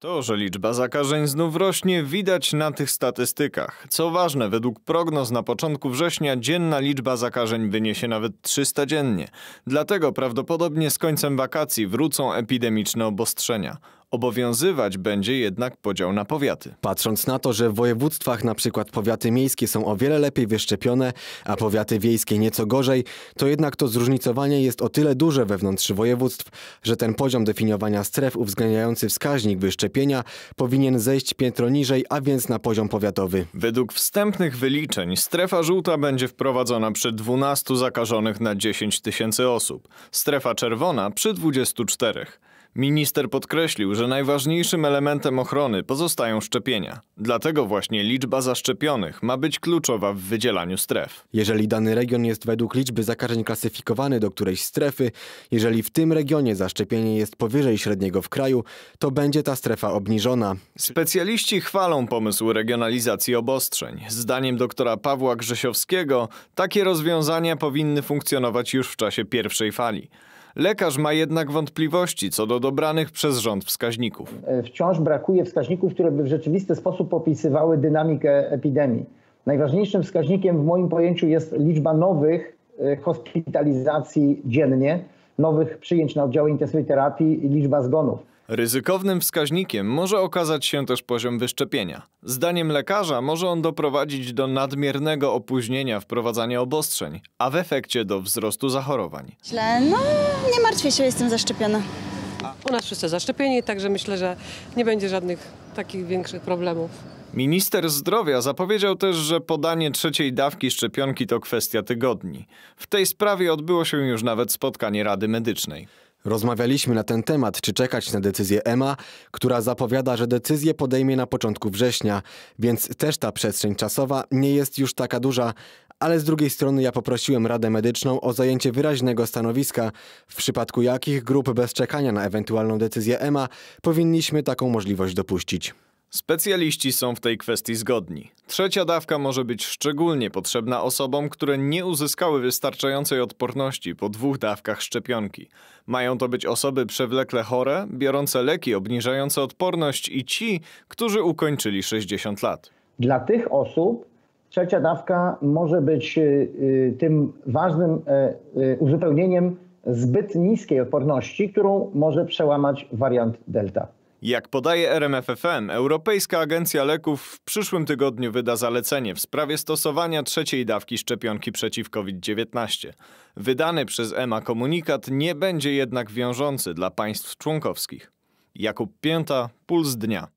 To, że liczba zakażeń znów rośnie, widać na tych statystykach. Co ważne, według prognoz na początku września dzienna liczba zakażeń wyniesie nawet 300 dziennie. Dlatego prawdopodobnie z końcem wakacji wrócą epidemiczne obostrzenia. Obowiązywać będzie jednak podział na powiaty. Patrząc na to, że w województwach na przykład powiaty miejskie są o wiele lepiej wyszczepione, a powiaty wiejskie nieco gorzej, to jednak to zróżnicowanie jest o tyle duże wewnątrz województw, że ten poziom definiowania stref uwzględniający wskaźnik wyszczepienia powinien zejść piętro niżej, a więc na poziom powiatowy. Według wstępnych wyliczeń strefa żółta będzie wprowadzona przy 12 zakażonych na 10 tysięcy osób, strefa czerwona przy 24. Minister podkreślił, że najważniejszym elementem ochrony pozostają szczepienia. Dlatego właśnie liczba zaszczepionych ma być kluczowa w wydzielaniu stref. Jeżeli dany region jest według liczby zakażeń klasyfikowany do którejś strefy, jeżeli w tym regionie zaszczepienie jest powyżej średniego w kraju, to będzie ta strefa obniżona. Specjaliści chwalą pomysł regionalizacji obostrzeń. Zdaniem doktora Pawła Grzesiowskiego takie rozwiązania powinny funkcjonować już w czasie pierwszej fali. Lekarz ma jednak wątpliwości co do dobranych przez rząd wskaźników. E, wciąż brakuje wskaźników, które by w rzeczywisty sposób opisywały dynamikę epidemii. Najważniejszym wskaźnikiem w moim pojęciu jest liczba nowych e, hospitalizacji dziennie, nowych przyjęć na oddziały intensywnej terapii i liczba zgonów. Ryzykownym wskaźnikiem może okazać się też poziom wyszczepienia. Zdaniem lekarza może on doprowadzić do nadmiernego opóźnienia wprowadzania obostrzeń, a w efekcie do wzrostu zachorowań. Źle, no nie martwię się, jestem zaszczepiona. U nas wszyscy zaszczepieni, także myślę, że nie będzie żadnych takich większych problemów. Minister zdrowia zapowiedział też, że podanie trzeciej dawki szczepionki to kwestia tygodni. W tej sprawie odbyło się już nawet spotkanie Rady Medycznej. Rozmawialiśmy na ten temat, czy czekać na decyzję EMA, która zapowiada, że decyzję podejmie na początku września, więc też ta przestrzeń czasowa nie jest już taka duża, ale z drugiej strony ja poprosiłem Radę Medyczną o zajęcie wyraźnego stanowiska, w przypadku jakich grup bez czekania na ewentualną decyzję EMA powinniśmy taką możliwość dopuścić. Specjaliści są w tej kwestii zgodni. Trzecia dawka może być szczególnie potrzebna osobom, które nie uzyskały wystarczającej odporności po dwóch dawkach szczepionki. Mają to być osoby przewlekle chore, biorące leki obniżające odporność i ci, którzy ukończyli 60 lat. Dla tych osób trzecia dawka może być y, y, tym ważnym e, y, uzupełnieniem zbyt niskiej odporności, którą może przełamać wariant Delta. Jak podaje RMFFM, Europejska Agencja Leków w przyszłym tygodniu wyda zalecenie w sprawie stosowania trzeciej dawki szczepionki przeciw COVID-19. Wydany przez EMA komunikat nie będzie jednak wiążący dla państw członkowskich. Jakub Pięta, Puls Dnia.